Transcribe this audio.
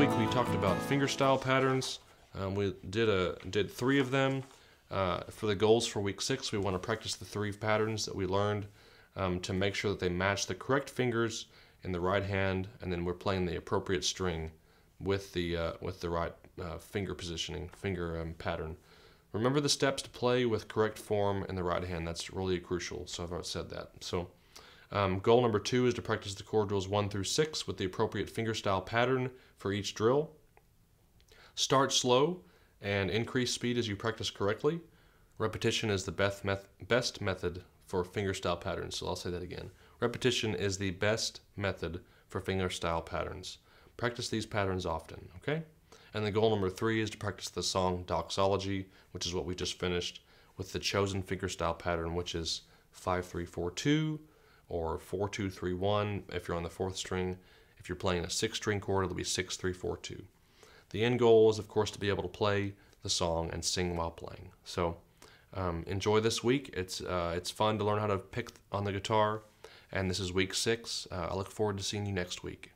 week we talked about fingerstyle patterns. Um, we did a did three of them. Uh, for the goals for week six, we want to practice the three patterns that we learned um, to make sure that they match the correct fingers in the right hand, and then we're playing the appropriate string with the uh, with the right uh, finger positioning, finger um, pattern. Remember the steps to play with correct form in the right hand. That's really crucial. So I've already said that. So um, goal number two is to practice the chord drills one through six with the appropriate fingerstyle pattern for each drill. Start slow and increase speed as you practice correctly. Repetition is the best, met best method for fingerstyle patterns. So I'll say that again. Repetition is the best method for fingerstyle patterns. Practice these patterns often, okay? And the goal number three is to practice the song Doxology, which is what we just finished, with the chosen fingerstyle pattern, which is 5342 or 4-2-3-1 if you're on the fourth string. If you're playing a six-string chord, it'll be 6-3-4-2. The end goal is, of course, to be able to play the song and sing while playing. So um, enjoy this week. It's, uh, it's fun to learn how to pick on the guitar, and this is week six. Uh, I look forward to seeing you next week.